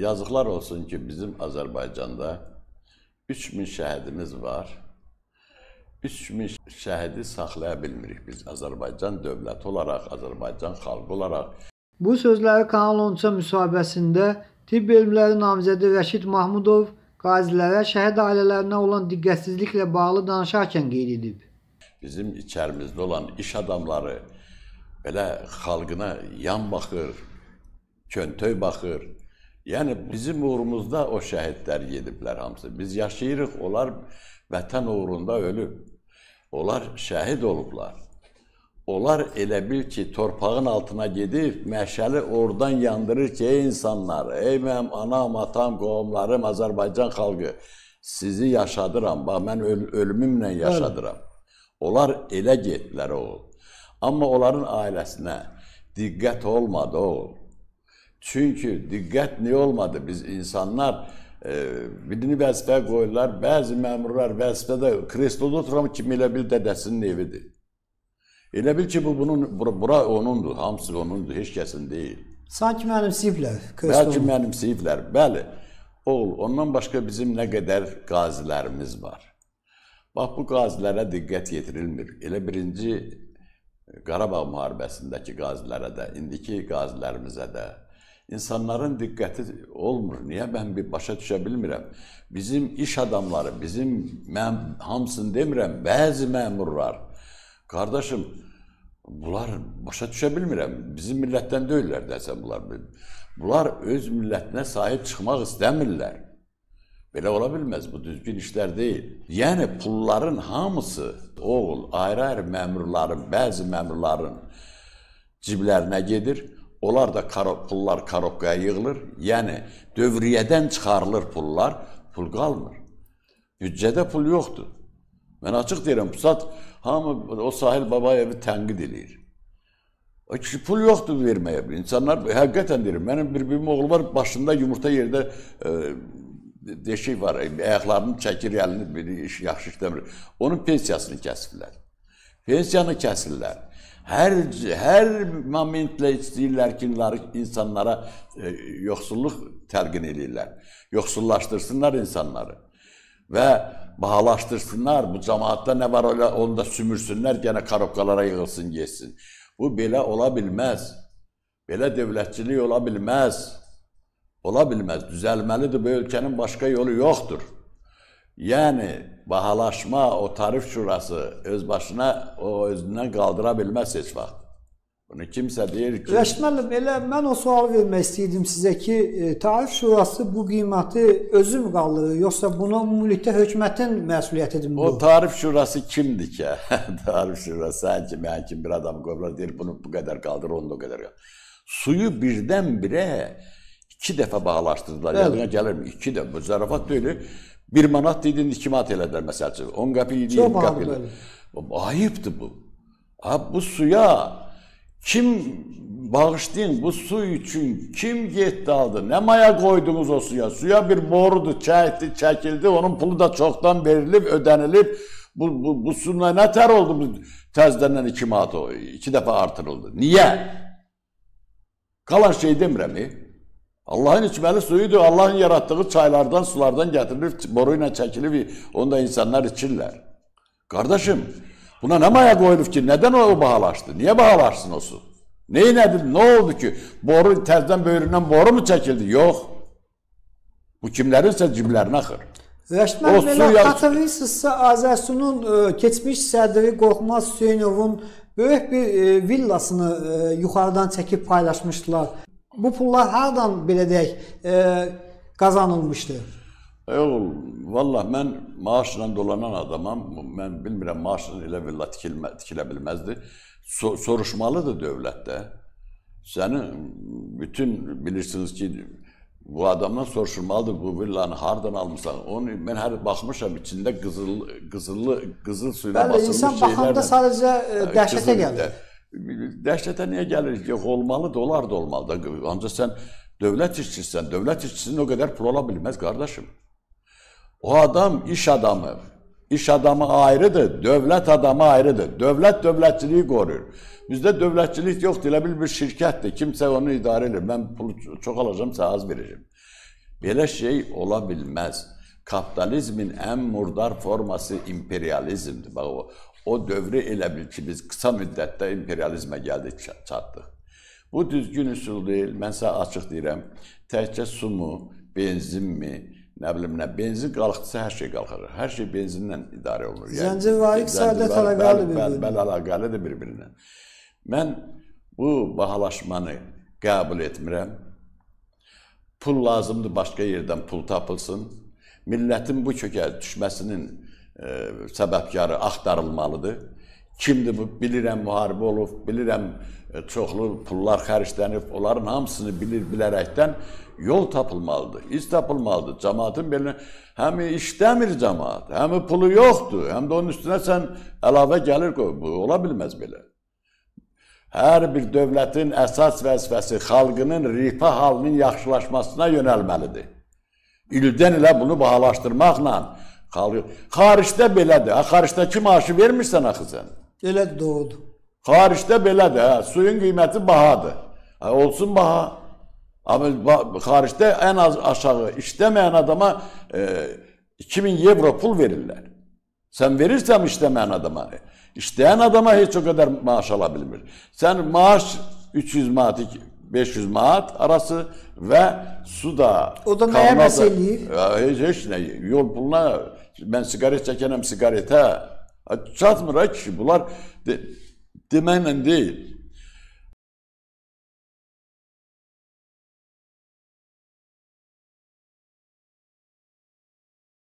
Yazıqlar olsun ki, bizim Azərbaycanda 3000 şəhidimiz var. 3000 şəhidi saxlaya bilmirik biz Azərbaycan dövləti olaraq, Azərbaycan xalqı olaraq. Bu sözləri Kanal 13 müsahibəsində tibb elmləri namizədi Rəşid Mahmudov qazilərə, şəhid ailələrinə olan diqqətsizliklə bağlı danışarkən qeyd edib. Bizim içərimizdə olan iş adamları belə xalqına yan baxır, köntöy baxır. Yəni bizim uğrumuzda o şəhidlər gediblər hamısı. Biz yaşayırıq, onlar vətən uğrunda ölüb. Onlar şəhid olublar. Onlar elə bil ki, torpağın altına gedib, məşəli oradan yandırır ki, ey insanlar, ey mənim anam, atam, qovumlarım, Azərbaycan xalqı, sizi yaşadıram, bax, mən öl ölümümlə yaşadıram. Onlar elə getdilər oğul. Amma onların ailəsinə diqqət olmadı oğul. Çünki diqqət niyə olmadı? Biz insanlar e, birini vəzifəyə qoyurlar. Bəzi məmurlar vəzifədə kresloda oturan kimi elə bil dədəsinin evidir. Elə bil ki, bu bunun bura onundur, hamısı onundur, heç kəsin deyil. Sanki mənimsəyiblər. Bəlkə mənimsəyiblər. Bəli. Oğul, ondan başqa bizim nə qədər qazilərimiz var. Bax bu qazilərə diqqət yetirilmir. Elə birinci Qarabağ müharibəsindəki qazilərə də, indiki qazilərimizə də insanların diqqəti olmur. Niyə mən bir başa düşə bilmirəm? Bizim iş adamları, bizim mən hamısını demirəm, bəzi məmurlar. Qardaşım, bunlar başa düşə bilmirəm. Bizim millətdən deyillər desəm bunlar. Bunlar öz millətinə sahib çıxmaq istəmirlər. Belə ola bilməz, bu düzgün işlər deyil. Yəni pulların hamısı oğul ayrı-ayrı məmurların, bəzi məmurların ciblərinə gedir. Onlar da pullar korobkaya yığılır. Yəni dövriyyədən çıxarılır pullar, pul qalmır. Büdcədə pul yoxdur. Mən açıq deyirəm, pusat hamı o Sahil Babayevi tənqid eləyir. O kişi pul yoxdur verməyə. İnsanlar həqiqətən deyirəm, mənim bir birim oğlu var, başında yumurta yerdə e, deşik var, ayaqlarını çəkir, əlini yaxşı işləmir. Onun pensiyasını kəsiblər pensiyanı kəsirlər. Hər hər momentlə istəyirlər ki, insanlara e, yoxsulluq təlqin eləyirlər. Yoxsullaşdırsınlar insanları. Və bahalaşdırsınlar, bu cəmaatda nə var elə onu da sümürsünlər, yenə karobkalara yığılsın, getsin. Bu belə ola bilməz. Belə dövlətçilik ola bilməz. Ola bilməz. Düzəlməlidir. Bu ölkənin başqa yolu yoxdur. Yəni bahalaşma, o tarif şurası öz başına o özündən qaldıra bilməz heç vaxt. Bunu kimsə deyir ki... Rəşid müəllim, elə mən o sualı vermək istəyirdim sizə ki, e, tarif şurası bu qiyməti özü mü qaldırır, yoxsa buna ümumilikdə hökumətin məsuliyyətidir mi? O bu? tarif şurası kimdir ki? tarif şurası, sən ki, mən kim bir adam qoyurlar, deyir bunu bu qədər qaldır, onu o qədər qaldır. Suyu birdən-birə iki dəfə bağlaşdırdılar. Yadına gəlirmi? İki dəfə. Bu zarafat deyil. Bir manat dedin, iki manat elədilər məsəl üçün. 10 qəpik idi, 20 qəpik idi. Ayıbdır bu. Ha, bu suya kim bağışlayın bu su için kim gitti aldı? Ne maya koydunuz o suya? Suya bir borudu, çekti, çekildi. Onun pulu da çoktan verilip, ödenilip bu, bu, bu suyla ne ter oldu? Bu tezdenen iki maato, iki defa artırıldı. Niye? Kalan şey demirəm mi? Allahın içməli suyudur. Allahın yaratdığı çaylardan, sulardan gətirilib, boru ilə çəkilib, onu da insanlar içirlər. Qardaşım, buna nə maya qoyulub ki, nədən o bahalaşdı? Niyə bahalaşsın o su? Neyin edildi? Nə oldu ki? Boru təzdən böyründən boru mu çəkildi? Yox. Bu kimlərinsə ciblərinə axır. Rəşmən belə xatırlayırsınızsa, Azərsunun e, keçmiş sədri Qorxmaz Hüseynovun böyük bir e, villasını e, yuxarıdan çəkib paylaşmışdılar bu pullar hardan belə deyək e, qazanılmışdı? E, oğul, vallah mən maaşla dolanan adamam. Mən bilmirəm maaşın elə belə tikilmə, tikilə bilməzdi. So soruşmalıdır dövlətdə. Səni bütün bilirsiniz ki, bu adamdan soruşulmalıdır bu villanı hardan almısan? Onu mən hər baxmışam içində qızıl qızıllı qızıl suyla basılmış şeylər. Bəli, insan baxanda sadəcə e, e, dəhşətə gəlir. Dəhşətə niyə gəlirik ki, olmalı da, olar da olmalıdır. Ancaq sən dövlət işçisisən, dövlət işçisinin o qədər pul ola bilməz qardaşım. O adam iş adamı, iş adamı ayrıdır, dövlət adamı ayrıdır. Dövlət dövlətçiliyi qoruyur. Bizdə dövlətçilik yoxdur, elə bil bir şirkətdir. Kimsə onu idarə edir. Mən pul çox alacağam, sənə az verəcəm. Belə şey ola bilməz kapitalizmin ən murdar forması imperializmdir. Bax o, o dövrü elə bil ki, biz qısa müddətdə imperializmə gəldik, çatdıq. Bu düzgün üsul deyil. Mən sizə açıq deyirəm. Təkcə su mu, benzinmi, nə bilim nə, benzin qalxdısa hər şey qalxacaq. Hər şey benzinlə idarə olunur. Yəni zəncirvari iqtisadiyyat əlaqəlidir bir-birinə. Bəli, əlaqəlidir bir-birinə. Mən bu bahalaşmanı qəbul etmirəm. Pul lazımdır, başqa yerdən pul tapılsın millətin bu kökə düşməsinin e, səbəbkarı axtarılmalıdır. Kimdir bu? Bilirəm müharibə olub, bilirəm e, çoxlu pullar xərclənib, onların hamısını bilir bilərəkdən yol tapılmalıdır, iz tapılmalıdır. Cəmaətin belinə həm işləmir cəmaət, həm pulu yoxdur, həm də onun üstünə sən əlavə gəlir qoy. Bu ola bilməz belə. Hər bir dövlətin əsas vəzifəsi xalqının rifah halının yaxşılaşmasına yönəlməlidir. İldən ilə bunu bahalaşdırmaqla qalır. Xaricdə belədir. Ha, xaricdəki maaşı vermirsən axı sən. Elədir, doğrudur. Xaricdə belədir. Hə, suyun qiyməti bahadır. Hə, olsun baha. Amma xaricdə ən az aşağı işləməyən adama e, 2000 evro pul verirlər. Sən verirsən işləməyən adama. İşləyən adama heç o qədər maaş ala bilmir. Sən maaş 300 manat, 500 manat arası ve su da O da neye kavuna meseleyi? Ya Heç, heç nə. Yol puluna mən siqaret çəkənəm siqaretə. Çatmır ha kişi. Bunlar de, deməklə deyil.